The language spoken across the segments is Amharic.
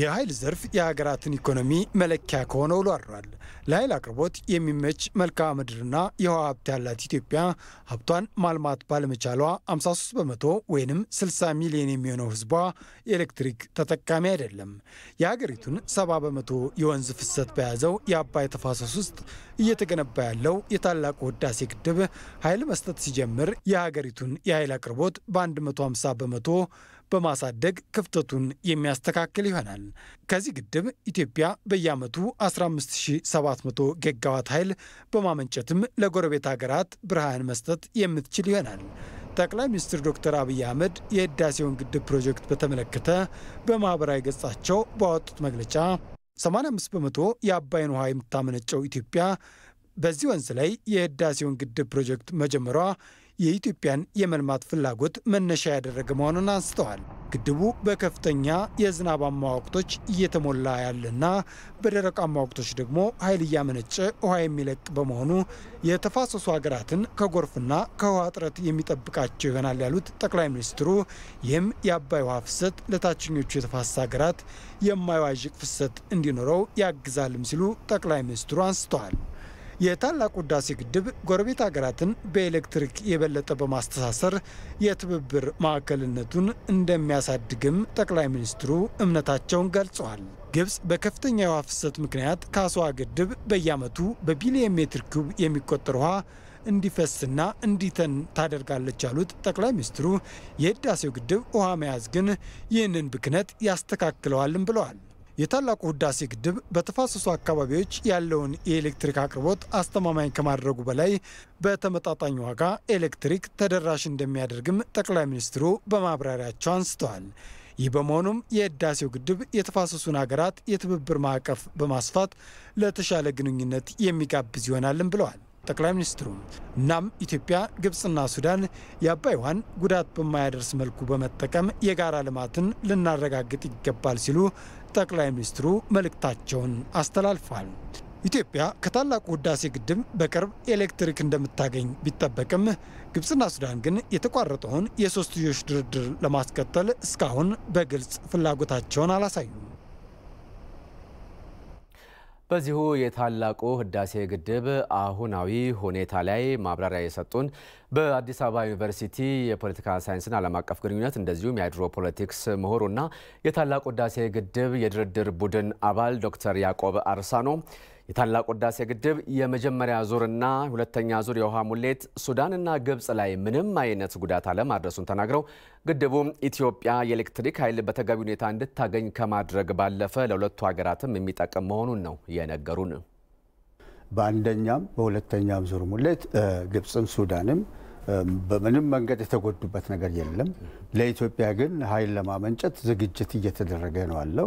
የኃይል ዘርፍ የሀገራትን ኢኮኖሚ መለኪያ ከሆነ ውሎ አድሯል። ለኃይል አቅርቦት የሚመች መልክዓ ምድርና የውሃ ሀብት ያላት ኢትዮጵያ ሀብቷን ማልማት ባለመቻሏ 53 በመቶ ወይንም 60 ሚሊዮን የሚሆነው ሕዝቧ የኤሌክትሪክ ተጠቃሚ አይደለም። የሀገሪቱን 70 በመቶ የወንዝ ፍሰት በያዘው የአባይ ተፋሰስ ውስጥ እየተገነባ ያለው የታላቁ ህዳሴ ግድብ ኃይል መስጠት ሲጀምር የሀገሪቱን የኃይል አቅርቦት በ150 በመቶ በማሳደግ ክፍተቱን የሚያስተካክል ይሆናል። ከዚህ ግድብ ኢትዮጵያ በየዓመቱ 15700 ጌጋዋት ኃይል በማመንጨትም ለጎረቤት ሀገራት ብርሃን መስጠት የምትችል ይሆናል። ጠቅላይ ሚኒስትር ዶክተር አብይ አህመድ የህዳሴውን ግድብ ፕሮጀክት በተመለከተ በማኅበራዊ ገጻቸው ባወጡት መግለጫ 85 በመቶ የአባይን ውሃ የምታመነጨው ኢትዮጵያ በዚህ ወንዝ ላይ የህዳሴውን ግድብ ፕሮጀክት መጀመሯ የኢትዮጵያን የመልማት ፍላጎት መነሻ ያደረገ መሆኑን አንስተዋል። ግድቡ በከፍተኛ የዝናባማ ወቅቶች እየተሞላ ያለና በደረቃማ ወቅቶች ደግሞ ኃይል እያመነጨ ውሃ የሚለቅ በመሆኑ የተፋሰሱ ሀገራትን ከጎርፍና ከውሃ እጥረት የሚጠብቃቸው ይሆናል ያሉት ጠቅላይ ሚኒስትሩ ይህም የአባይ ውሃ ፍሰት ለታችኞቹ የተፋሰስ ሀገራት የማይዋዥቅ ፍሰት እንዲኖረው ያግዛልም ሲሉ ጠቅላይ ሚኒስትሩ አንስተዋል። የታላቁ ህዳሴ ግድብ ጎረቤት ሀገራትን በኤሌክትሪክ የበለጠ በማስተሳሰር የትብብር ማዕከልነቱን እንደሚያሳድግም ጠቅላይ ሚኒስትሩ እምነታቸውን ገልጸዋል። ግብጽ በከፍተኛ የውሃ ፍሰት ምክንያት ከአስዋ ግድብ በየዓመቱ በቢሊየን ሜትር ኪዩብ የሚቆጠር ውሃ እንዲፈስና እንዲተን ታደርጋለች ያሉት ጠቅላይ ሚኒስትሩ የህዳሴው ግድብ ውሃ መያዝ ግን ይህንን ብክነት ያስተካክለዋልም ብለዋል። የታላቁ ህዳሴ ግድብ በተፋሰሱ አካባቢዎች ያለውን የኤሌክትሪክ አቅርቦት አስተማማኝ ከማድረጉ በላይ በተመጣጣኝ ዋጋ ኤሌክትሪክ ተደራሽ እንደሚያደርግም ጠቅላይ ሚኒስትሩ በማብራሪያቸው አንስተዋል። ይህ በመሆኑም የህዳሴው ግድብ የተፋሰሱን ሀገራት የትብብር ማዕቀፍ በማስፋት ለተሻለ ግንኙነት የሚጋብዝ ይሆናልም ብለዋል። ጠቅላይ ሚኒስትሩ። እናም ኢትዮጵያ፣ ግብፅና ሱዳን የአባይ ውሃን ጉዳት በማያደርስ መልኩ በመጠቀም የጋራ ልማትን ልናረጋግጥ ይገባል ሲሉ ጠቅላይ ሚኒስትሩ መልእክታቸውን አስተላልፏል። ኢትዮጵያ ከታላቁ ህዳሴ ግድብ በቅርብ ኤሌክትሪክ እንደምታገኝ ቢጠበቅም ግብፅና ሱዳን ግን የተቋረጠውን የሶስትዮሽ ድርድር ለማስቀጠል እስካሁን በግልጽ ፍላጎታቸውን አላሳዩም። በዚሁ የታላቁ ህዳሴ ግድብ አሁናዊ ሁኔታ ላይ ማብራሪያ የሰጡን በአዲስ አበባ ዩኒቨርሲቲ የፖለቲካ ሳይንስና ዓለም አቀፍ ግንኙነት እንደዚሁም የሃይድሮ ፖለቲክስ ምሁሩና የታላቁ ህዳሴ ግድብ የድርድር ቡድን አባል ዶክተር ያዕቆብ አርሳኖ የታላቁ ህዳሴ ግድብ የመጀመሪያ ዙርና ሁለተኛ ዙር የውሃ ሙሌት ሱዳንና ግብፅ ላይ ምንም አይነት ጉዳት አለማድረሱን ተናግረው ግድቡም ኢትዮጵያ የኤሌክትሪክ ኃይል በተገቢ ሁኔታ እንድታገኝ ከማድረግ ባለፈ ለሁለቱ ሀገራትም የሚጠቅም መሆኑን ነው የነገሩን። በአንደኛም በሁለተኛም ዙር ሙሌት ግብፅም ሱዳንም በምንም መንገድ የተጎዱበት ነገር የለም። ለኢትዮጵያ ግን ኃይል ለማመንጨት ዝግጅት እየተደረገ ነው አለው።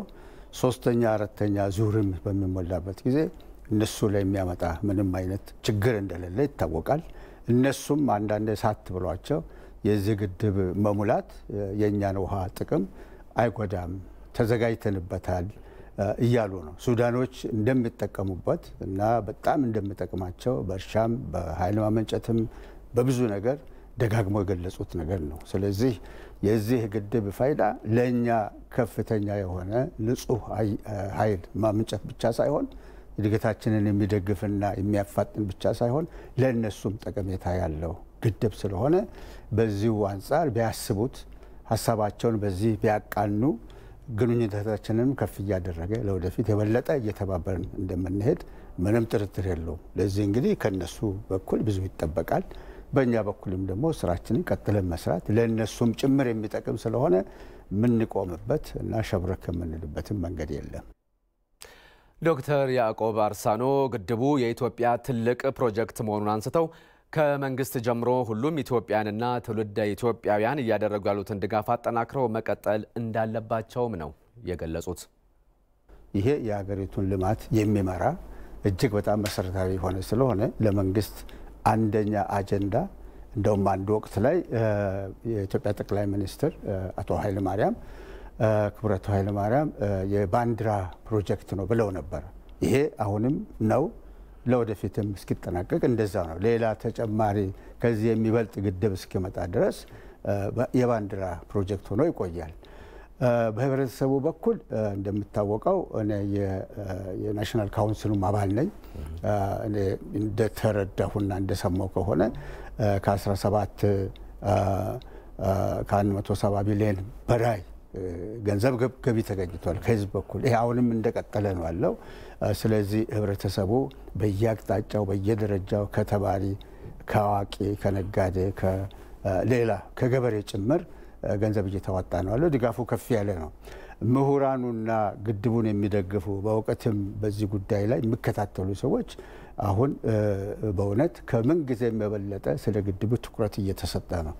ሶስተኛ አራተኛ ዙርም በሚሞላበት ጊዜ እነሱ ላይ የሚያመጣ ምንም አይነት ችግር እንደሌለ ይታወቃል። እነሱም አንዳንድ ሳት ብሏቸው የዚህ ግድብ መሙላት የእኛን ውሃ ጥቅም አይጎዳም፣ ተዘጋጅተንበታል እያሉ ነው። ሱዳኖች እንደሚጠቀሙበት እና በጣም እንደሚጠቅማቸው በእርሻም በኃይል ማመንጨትም በብዙ ነገር ደጋግሞ የገለጹት ነገር ነው። ስለዚህ የዚህ ግድብ ፋይዳ ለእኛ ከፍተኛ የሆነ ንጹህ ኃይል ማምንጨት ብቻ ሳይሆን እድገታችንን የሚደግፍና የሚያፋጥን ብቻ ሳይሆን ለእነሱም ጠቀሜታ ያለው ግድብ ስለሆነ በዚሁ አንጻር ቢያስቡት፣ ሀሳባቸውን በዚህ ቢያቃኑ ግንኙነታችንም ከፍ እያደረገ ለወደፊት የበለጠ እየተባበርን እንደምንሄድ ምንም ጥርጥር የለውም። ለዚህ እንግዲህ ከእነሱ በኩል ብዙ ይጠበቃል። በእኛ በኩልም ደግሞ ስራችንን ቀጥለን መስራት ለእነሱም ጭምር የሚጠቅም ስለሆነ የምንቆምበት እና ሸብረክ የምንልበትም መንገድ የለም። ዶክተር ያዕቆብ አርሳኖ ግድቡ የኢትዮጵያ ትልቅ ፕሮጀክት መሆኑን አንስተው ከመንግስት ጀምሮ ሁሉም ኢትዮጵያንና ትውልደ ኢትዮጵያውያን እያደረጉ ያሉትን ድጋፍ አጠናክረው መቀጠል እንዳለባቸውም ነው የገለጹት። ይሄ የሀገሪቱን ልማት የሚመራ እጅግ በጣም መሰረታዊ የሆነ ስለሆነ ለመንግስት አንደኛ አጀንዳ እንደውም አንድ ወቅት ላይ የኢትዮጵያ ጠቅላይ ሚኒስትር አቶ ኃይለ ማርያም ክብረቱ ኃይለ ማርያም የባንዲራ ፕሮጀክት ነው ብለው ነበረ። ይሄ አሁንም ነው፣ ለወደፊትም እስኪጠናቀቅ እንደዛ ነው። ሌላ ተጨማሪ ከዚህ የሚበልጥ ግድብ እስኪመጣ ድረስ የባንዲራ ፕሮጀክት ሆኖ ይቆያል። በህብረተሰቡ በኩል እንደሚታወቀው እኔ የናሽናል ካውንስሉም አባል ነኝ። እኔ እንደተረዳሁና እንደሰማው ከሆነ ከ17 ከ170 ቢሊዮን በላይ ገንዘብ ገቢ ተገኝቷል ከህዝብ በኩል። ይሄ አሁንም እንደቀጠለ ነው ያለው። ስለዚህ ህብረተሰቡ በየአቅጣጫው በየደረጃው ከተማሪ፣ ከአዋቂ፣ ከነጋዴ፣ ከሌላ ከገበሬ ጭምር ገንዘብ እየተዋጣ ነው ያለው። ድጋፉ ከፍ ያለ ነው። ምሁራኑና ግድቡን የሚደግፉ በእውቀትም በዚህ ጉዳይ ላይ የሚከታተሉ ሰዎች አሁን በእውነት ከምን ጊዜም የበለጠ ስለ ግድቡ ትኩረት እየተሰጠ ነው።